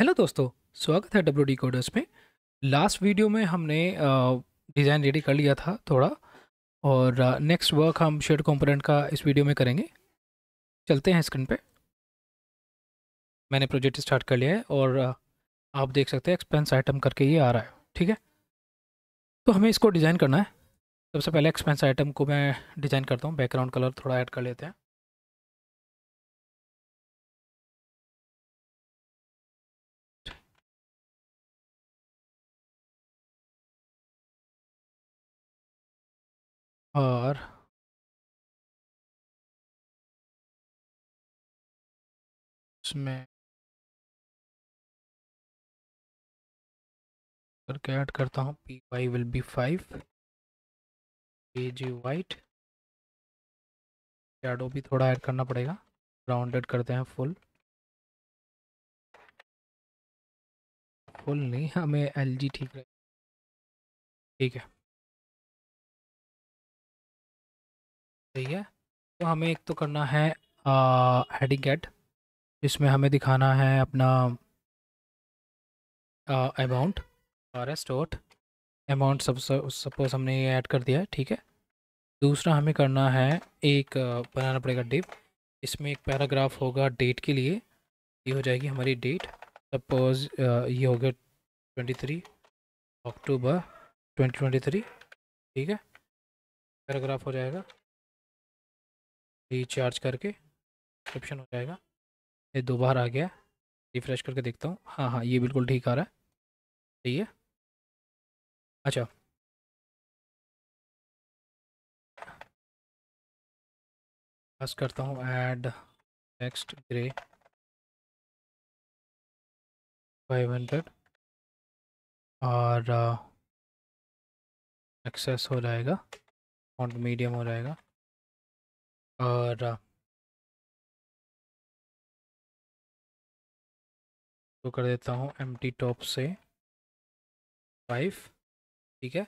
Hello दोस्तों स्वागत है डब्ल्यू डी कोडर्स में लास्ट वीडियो में हमने डिज़ाइन रेडी कर लिया था थोड़ा और नेक्स्ट वर्क हम शेड कंपोनेंट का इस वीडियो में करेंगे चलते हैं स्क्रीन पे मैंने प्रोजेक्ट स्टार्ट कर लिया है और आप देख सकते हैं एक्सपेंस आइटम करके ये आ रहा है ठीक है तो हमें इसको डिज़ाइन करना है सबसे पहले एक्सपेंस आइटम को मैं डिज़ाइन करता हूँ बैकग्राउंड कलर थोड़ा ऐड कर लेते हैं और इसमें करके ऐड करता हूँ P Y will be five A G white shadow भी थोड़ा ऐड करना पड़ेगा राउंडेड करते हैं फुल फुल नहीं हमें एल जी ठीक रहे ठीक है सही है तो हमें एक तो करना है हेडिंग गेट इसमें हमें दिखाना है अपना अमाउंट और टोट अमाउंट सब सपोज हमने ये ऐड कर दिया है ठीक है दूसरा हमें करना है एक बनाना पड़ेगा डिप इसमें एक पैराग्राफ होगा डेट के लिए ये हो जाएगी हमारी डेट सपोज ये हो गया twenty three October twenty twenty three ठीक है पैराग्राफ हो जाएगा रिचार्ज करके ऑप्शन हो जाएगा ये दो बार आ गया रिफ्रेश करके देखता हूँ हाँ हाँ ये बिल्कुल ठीक आ रहा है सही है अच्छा बस करता हूँ add next grey five hundred और एक्सेस uh, हो जाएगा मीडियम हो जाएगा और तो कर देता हूँ एम टी टॉप से फाइव ठीक है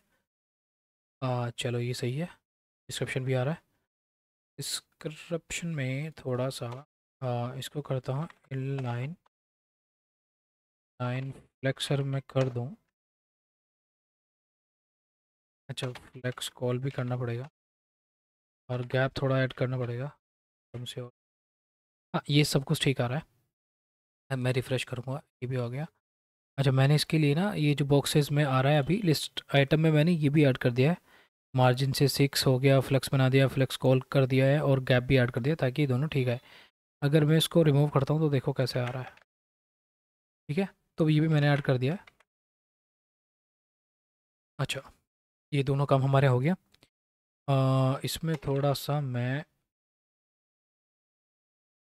आ, चलो ये सही है डिस्क्रिप्शन भी आ रहा है डिस्क्रप्शन में थोड़ा सा आ, इसको करता हूँ इन नाइन नाइन फ्लेक्सर में कर दूँ अच्छा फ्लेक्स कॉल भी करना पड़ेगा और गैप थोड़ा ऐड करना पड़ेगा से और हाँ ये सब कुछ ठीक आ रहा है मैं रिफ़्रेश करूँगा ये भी हो गया अच्छा मैंने इसके लिए ना ये जो बॉक्सेस में आ रहा है अभी लिस्ट आइटम में मैंने ये भी ऐड कर दिया है मार्जिन से सिक्स हो गया फ्लक्स बना दिया फ्लक्स कॉल कर दिया है और गैप भी ऐड कर दिया ताकि ये दोनों ठीक है अगर मैं इसको रिमूव करता हूँ तो देखो कैसे आ रहा है ठीक है तो ये भी मैंने ऐड कर दिया है अच्छा ये दोनों काम हमारे हो गया इसमें थोड़ा सा मैं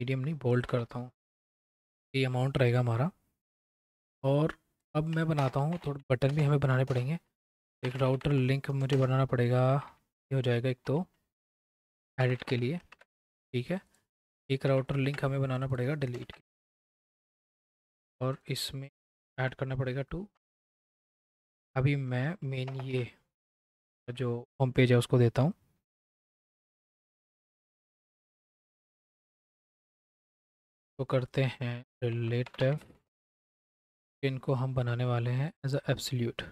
मीडियम नहीं बोल्ड करता हूँ ये अमाउंट रहेगा हमारा और अब मैं बनाता हूँ थोड़े बटन भी हमें बनाने पड़ेंगे एक राउटर लिंक मुझे बनाना पड़ेगा ये हो जाएगा एक तो एडिट के लिए ठीक है एक राउटर लिंक हमें बनाना पड़ेगा डिलीट के और इसमें ऐड करना पड़ेगा टू अभी मैं मेन ये जो होम पेज है उसको देता हूँ तो करते हैं रिलेटिव इनको हम बनाने वाले हैं एज अ एब्सोल्यूट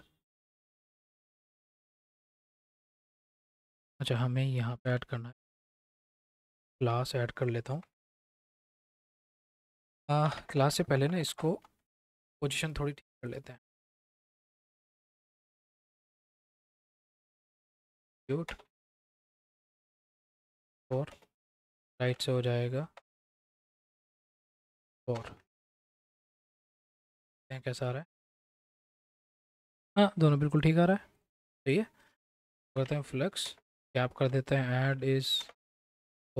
अच्छा हमें यहाँ पे ऐड करना है क्लास ऐड कर लेता हूँ क्लास से पहले ना इसको पोजीशन थोड़ी ठीक कर लेते हैं एक्सिक्यूट और राइट से हो जाएगा और कैसा आ रहा है हाँ दोनों बिल्कुल ठीक आ रहा है सही है करते हैं फ्लक्स कैप कर देते हैं ऐड इज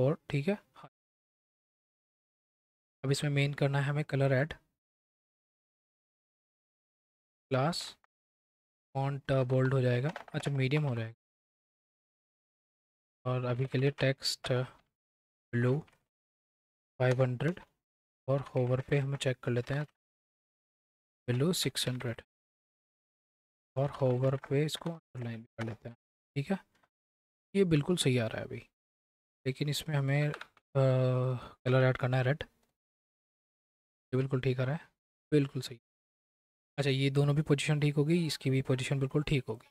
और ठीक है हाँ। अब इसमें मेन करना है हमें colour add class on bold हो जाएगा अच्छा मीडियम हो जाएगा और अभी के लिए टेक्स्ट ब्लू 500 और होवर पे हम चेक कर लेते हैं ब्लू 600 और होवर पे इसको अंडरलाइन कर लेते हैं ठीक है ये बिल्कुल सही आ रहा है अभी लेकिन इसमें हमें कलर uh, ऐड करना है रेड ये बिल्कुल ठीक आ रहा है बिल्कुल सही अच्छा ये दोनों भी पोजीशन ठीक होगी इसकी भी पोजीशन बिल्कुल ठीक होगी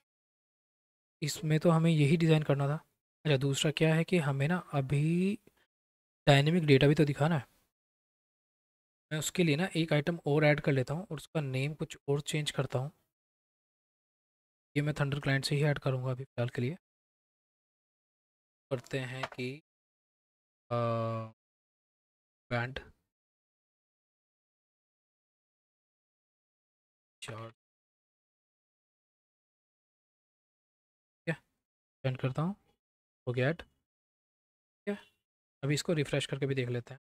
इसमें तो हमें यही डिज़ाइन करना था अच्छा दूसरा क्या है कि हमें ना अभी डायनेमिक डेटा भी तो दिखाना है मैं उसके लिए ना एक आइटम और ऐड कर लेता हूँ और उसका नेम कुछ और चेंज करता हूँ ये मैं थंडर क्लाइंट से ही ऐड करूँगा अभी फिलहाल के लिए करते हैं कि बैंड चार्ट ठीक है करता हूँ हो गया ऐड ठीक है अभी इसको रिफ़्रेश करके भी देख लेते हैं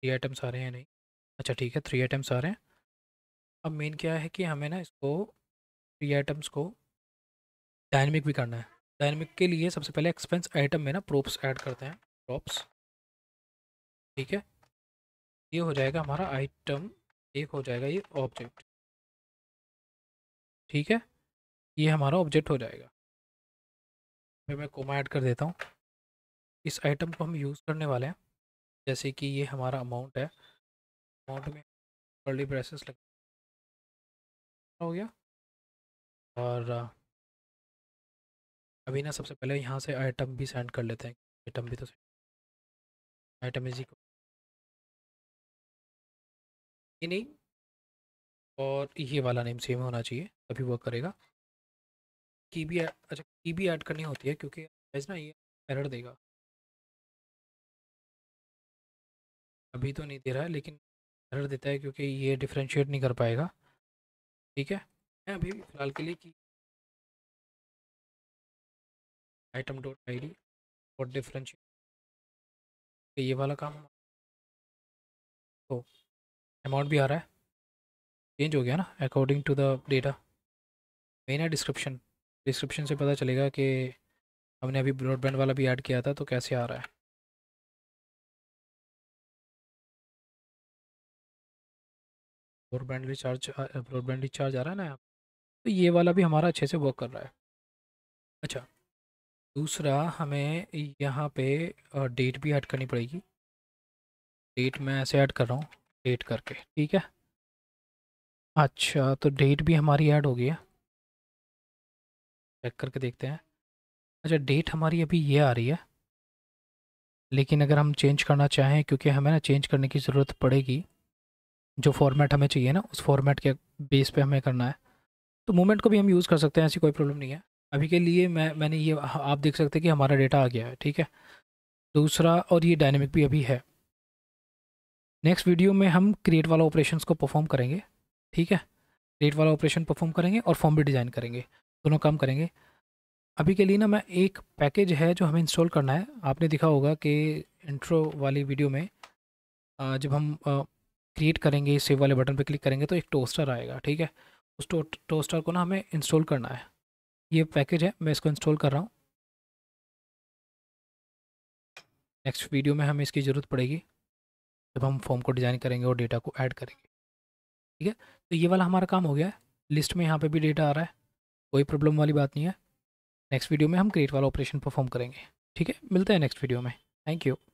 थ्री आइटम्स आ रहे हैं नहीं अच्छा ठीक है थ्री आइटम्स आ रहे हैं अब मेन क्या है कि हमें ना इसको थ्री आइटम्स को डायनमिक भी करना है डायनमिक के लिए सबसे पहले एक्सपेंस आइटम में ना प्रोप्स ऐड करते हैं प्रॉप्स ठीक है ये हो जाएगा हमारा आइटम एक हो जाएगा ये ऑब्जेक्ट ठीक है ये हमारा ऑब्जेक्ट हो जाएगा में मैं कोमा ऐड कर देता हूँ इस आइटम को हम यूज़ करने वाले हैं जैसे कि ये हमारा अमाउंट है अमाउंट में अर्ली ब्रेसेस लग हो गया और अभी ना सबसे पहले यहाँ से आइटम भी सेंड कर लेते हैं आइटम भी तो आइटम इजी नहीं और ये वाला नेम सेम होना चाहिए अभी वो करेगा की भी अच्छा की भी ऐड करनी होती है क्योंकि ना ये एरर देगा अभी तो नहीं दे रहा है लेकिन एरर देता है क्योंकि ये डिफ्रेंशिएट नहीं कर पाएगा ठीक है मैं अभी फ़िलहाल के लिए की आइटम डॉट आई डी और डिफ्रेंशिएट ये वाला काम तो अमाउंट भी आ रहा है चेंज हो गया ना according to the data main है डिस्क्रिप्शन डिस्क्रिप्शन से पता चलेगा कि हमने अभी ब्रॉडबैंड वाला भी ऐड किया था तो कैसे आ रहा है ब्रॉडबैंड रिचार्ज ब्रॉडबैंड रिचार्ज आ रहा है ना तो ये वाला भी हमारा अच्छे से वर्क कर रहा है अच्छा दूसरा हमें यहाँ पे डेट भी ऐड करनी पड़ेगी डेट मैं ऐसे ऐड कर रहा हूँ डेट करके ठीक है अच्छा तो डेट भी हमारी ऐड हो गई है चेक करके देखते हैं अच्छा डेट हमारी अभी ये आ रही है लेकिन अगर हम चेंज करना चाहें क्योंकि हमें ना चेंज करने की ज़रूरत पड़ेगी जो फॉर्मेट हमें चाहिए ना उस फॉर्मेट के बेस पे हमें करना है तो मूवमेंट को भी हम यूज़ कर सकते हैं ऐसी कोई प्रॉब्लम नहीं है अभी के लिए मैं मैंने ये आप देख सकते हैं कि हमारा डेटा आ गया है ठीक है दूसरा और ये डायनेमिक भी अभी है नेक्स्ट वीडियो में हम क्रिएट वाला ऑपरेशन को परफॉर्म करेंगे ठीक है क्रिएट वाला ऑपरेशन परफॉर्म करेंगे और फॉर्म भी डिज़ाइन करेंगे दोनों काम करेंगे अभी के लिए ना मैं एक पैकेज है जो हमें इंस्टॉल करना है आपने देखा होगा कि इंट्रो वाली वीडियो में जब हम क्रिएट करेंगे सेव वाले बटन पर क्लिक करेंगे तो एक टोस्टर आएगा ठीक है उस टो, टोस्टर को ना हमें इंस्टॉल करना है ये पैकेज है मैं इसको इंस्टॉल कर रहा हूँ नेक्स्ट वीडियो में हमें इसकी ज़रूरत पड़ेगी जब हम फॉर्म को डिज़ाइन करेंगे और डेटा को ऐड करेंगे ठीक है तो ये वाला हमारा काम हो गया है लिस्ट में यहाँ पे भी डेटा आ रहा है कोई प्रॉब्लम वाली बात नहीं है नेक्स्ट वीडियो में हम क्रिएट वाला ऑपरेशन परफॉर्म करेंगे ठीक है मिलते हैं नेक्स्ट वीडियो में थैंक यू